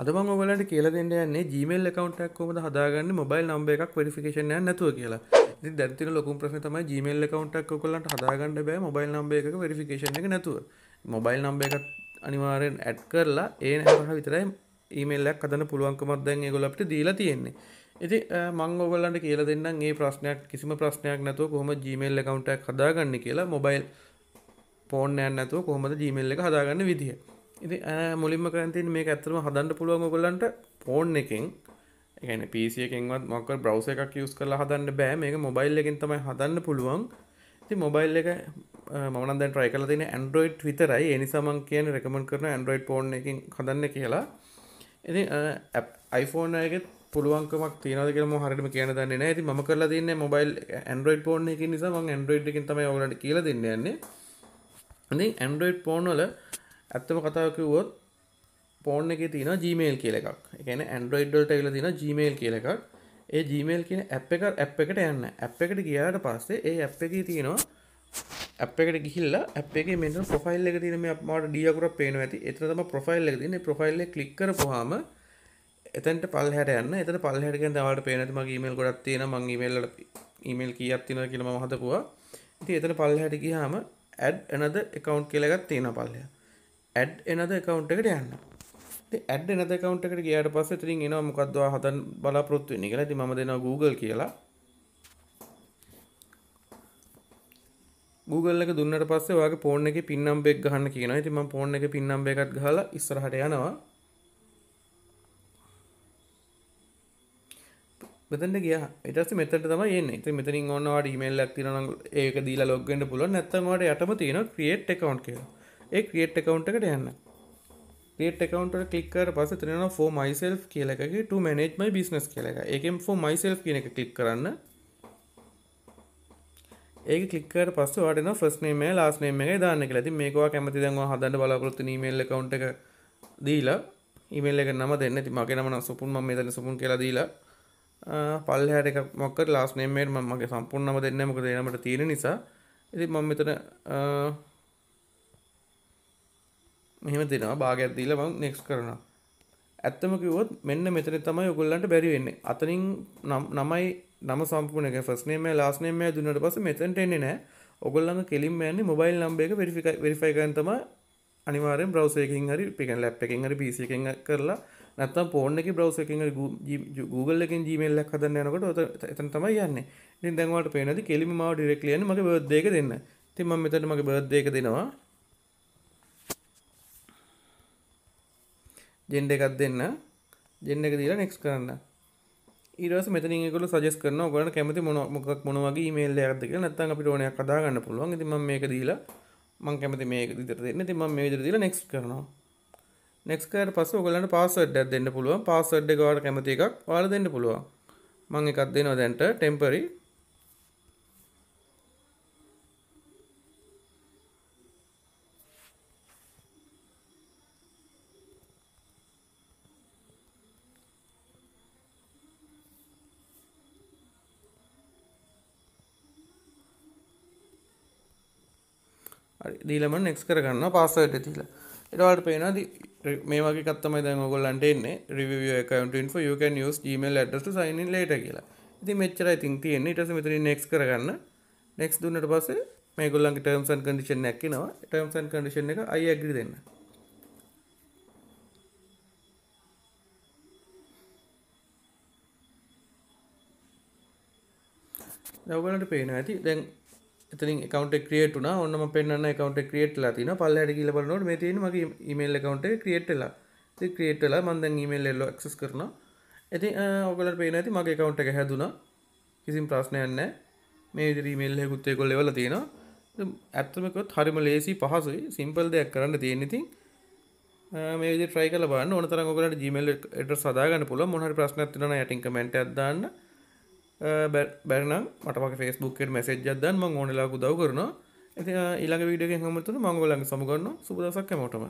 අදම ඔගලට කියල දෙන්න යන්නේ ජීමල් එකකවන්ටක් කොමද හදාගන්න මොබයිල් නම්බ එකක් වෙරිෆිකේෂන් නැතුව කියලා දැතින ලොකුම් ප්‍රශ්න තමයි ජීමල් එකකවන්ටක් කොලට හදාගන්න බෑ මොබයිල් නම්බ එක වෙරිෆිකේෂන් එක නැතුව මොබයිල් නම්බ එකත් අනිවාරෙන් ඇඩ් කරලා ඒ හරහ විතරයි ඊමල්ලක් අදන පුළුවන්කමත් දැන් ගොලට දීලා තියෙන්නේ ඇති මංගෝගලන්ට කියල දෙන්න ඒ ප්‍රශ්නයක් කිසිම ප්‍රශ්නයක් නැතුව කොහොම ජීමල් එකකවන්ටක් හදාගන්න කියලා මොබයිල් පෝර්නෑන් නැතුව කොහොමද ජීමල් එක හදාගන්න විදිහ ඉති මුලින්ම කරන්තින් මේ ඇතරම හදන්න පුළුවන් ගොලන්ට පෝන් එකෙන් එකන පිසියකෙන්වත් මොක බ්‍රවස එකක් යස් කරලා හදන්න බෑ මේ මොබයිල් එකින් තමයි හදන්න පුළුවන් ති මොබයිල් එක මොනද ට්‍රයි කල තින ඇන්ඩරෝයිඩ් විතරයි එනිසාමන් කියන රෙකමන් කරන ඇන්ඩරෝයිඩ් පෝන් එකින් හදන්න කියලා ඉති iPhoneෆෝන් අයගෙත් පුළුවන්කමක් තියනද කියම හරිම කියන දන්න නෑ ඇති ම කරලා තින්න මොබයිල් ඇන්ඩරෝයිඩ් පෝන් එක නිසා ම ඇන්ඩරෝයිඩ් එකින් තම ඔලට කියල දෙන්න යන්නේ ඇන්ඩරෝයිඩ් පෝන් වල ඇත්තම කතාවකිවොත් පෝර්න එක තින ජීමේල් කියල එකක් එකන ඇන්ඩරෝයිඩ්ඩල්ට කියල තින ජීමේල් කියල එකක් ඒ ජීමේල් කියන ඇ් එක ඇ් එකට යන්න ඇ් එකට ගියාට පස්සේ ඒ ඇ් එක තියෙනවා ඇ් එකට ගිහිල්ල ඇ් එක මෙට ප්‍රොෆයිල් එක තින මට ඩියකුර පේන ඇති එතම ප්‍රොෆයිල් එක තින ප්‍රොෆයිල්ල කලික් කරපුහම එතැන්ට පල්හට යන්න එත පල්හටක දවට පේනතිම ගීමල් ගොඩක් තියෙන මං මල් ඉමල් කියත් තින කියලම හතකවා ඉති එතන පල්හට ගිහාම ඇඩ් එනද එකකවන්් කියලගත් තියෙන පල්ලයා ඇඩ් එනද එකකවුන්ට එකට යන්න ඇඩ් එනද කවුන්ට එකට ගියට පස්ස තිරින් එනවා මොකක්දවා හතන් බලාපොරොත්තු වෙන්නේ කියලා ඉතින් මම දෙනවා Google කියලා Google එක දුන්නට පස්සේ ඔයාගේ ෆෝන් එකේ PIN number එක ගහන්න කියනවා ඉතින් මම ෆෝන් එකේ PIN number එකත් ගහලා ඉස්සරහට යනවා මෙතට ගිය ඉටස මෙතට තම එන්න ඉති මෙතරින් ඔන්නවාට මල් ඇක්තින ඒක දීලා ලොග්ගෙන්ට පුලො නැත්තමට යටම තියෙන ක්‍රියට් එකකවන්් කියලා ඒ ක්‍රියට් එකකවුන්ටකට යන්න ට කවට කලික්කර පස තින ෝ මයිසල් කියලකගේ ට මනෙජ්මයි බිස්නස් කියලක එකම් ෝ මයිසල් කියන එක කලික් කරන්න ඒක කලිකර පස් වටන ෆස් නේම ලාස්නේම එක දාන්න කලති මේකවා කැමති දවා හදන්න බලාපොරොත්තු නීමල්ල කවන්ට එක දීලා ඉමල්ල එක නම දෙන්න ති මගේ නමන සුපුන් ම මෙතන සුපුන් කියලා දීලා පල්හට එක මොක්කට ලාස්නේමේ මගේ සම්පූර්ණම දෙන්න මොක දෙනට තියෙන නිසා ඉති මම මෙතන මෙහෙම දෙනවා භාගයක් දීලා මම නෙක්ස් කරනවා ඇත්තම කිව්වොත් මෙන්න මෙතන තමයි ඔයගොල්ලන්ට බැරි වෙන්නේ අතනින් නමයි නම සම්පූර්ණ එක ෆස්ට් නේම් එක ලාස්ට් නේම් එක දුන්නාට පස්සේ මෙතනට එන්නේ නැහැ ඔගොල්ලන්ගේ කෙලින්ම යන්නේ මොබයිල් නම්බර් එක වෙරිෆයි වෙරිෆයි කරන් තමයි අනිවාරෙන් බ්‍රවස එකින් හරි පිකන් ලැප් එකෙන් හරි පිසි එකෙන් කරලා නැත්තම් ෆෝන් එකේ බ්‍රවසර් එකෙන් හරි Google එකෙන් Gmail එකක් හදන්න යනකොට ඔත එතන තමයි යන්නේ. ඉතින් දැන් ඔයාලට පේනවාද කෙලිම මාව ඩිරෙක්ට්ලි යන්නේ මගේ බර්ත්ඩේ එක දෙන්න. ඉතින් මම මෙතන මගේ බර්ත්ඩේ එක දෙනවා. ජෙන්ඩ එකක් දෙන්න ජෙන්ඩ එක දීලා නෙක්ස් කරන්න ඊරස මෙතන ගොල සජස් කරන ගට කැමති මොන මොකක් මොනවගේ මේල් ඇද කියලා නැත්තන් අපිට ඕනයක් කදාගන්න පුළුවන් ඉතින් මම මේක දීලා මං කැමති මේක විතර දෙන්න ඉතින් මම මේ විතර දීලා නෙක්ස් කරනවා නෙක්ස් කරලා පස්සේ ඔයගලන්ට පාස්වර්ඩ් එකක් දෙන්න පුළුවන් පාස්වර්ඩ් එක ඔයාලට කැමති එකක් ඔයාලා දෙන්න පුළුවන් මම එකක් දෙනවා දැන්ට ටෙම්පරරි දීලමන් එක්ස් කරගන්න පස්සට තිලා එටවාට පේනද මේමක කත්තම දැන් ඔගොල්ලන්ට එන්නේ රිවිය කකන්ට යකන් ස් ගමල් ඇඩට සයින් ලට කියලා ඉති මෙච්චරයි තින් තියෙන ඉටස මෙතර නෙක්ස් කරගන්න නෙක්ස් දුන්නට පස්සේ මේගොල්ලන්ගේ ටර්ම්සන් කඩිෂන් නැක්කිනවා ටර්ම්සන් කඩිෂන් එක අයි ඇගි දෙන්න දවගලට පේන ඇති දැන් එතනින් එකකවන්ට ක්‍රියට් වුණා ඔන්නම පෙන්න්න එකකවන්ට ක්‍රියට්ලා තින පල්ල හට කියල බලනොට මේ තියෙන මගේ ඉමේල් එකකවන්ට ක්‍රියට්ලා ක්‍රියට්ලා මන්දන් ඉමේල් එල්ල එක්සස් කරන ඇති ඔගලට පේන ඇති මගේ එකකවන්ට එක හැදුන කිසිම් ප්‍රශ්නයන්න මේ ඉදිරීමේල් හෙකුත්තේ කොල් ලෙවල තියෙන ඇත්තමකොත් හරිම ලේසි පහසුයි සිම්පල් දෙයක් කරන්න තියෙනෙතින් මේ ට්‍රයික ලබන්න ඕනතර ඔකට ජිමල් එට සදාගන්න පුල මොහරි ප්‍රශ්නත්තින යටින් කමෙන්ට ඇදන්න බැරනම් මටම ෆස්බුක්කට මැසෙජ්ජදන් ම ඕනලාකු දව කරන ඇති ඊළඟ විඩිය හමතුන මංගොලන් සමගන්න සුපදසක් මටම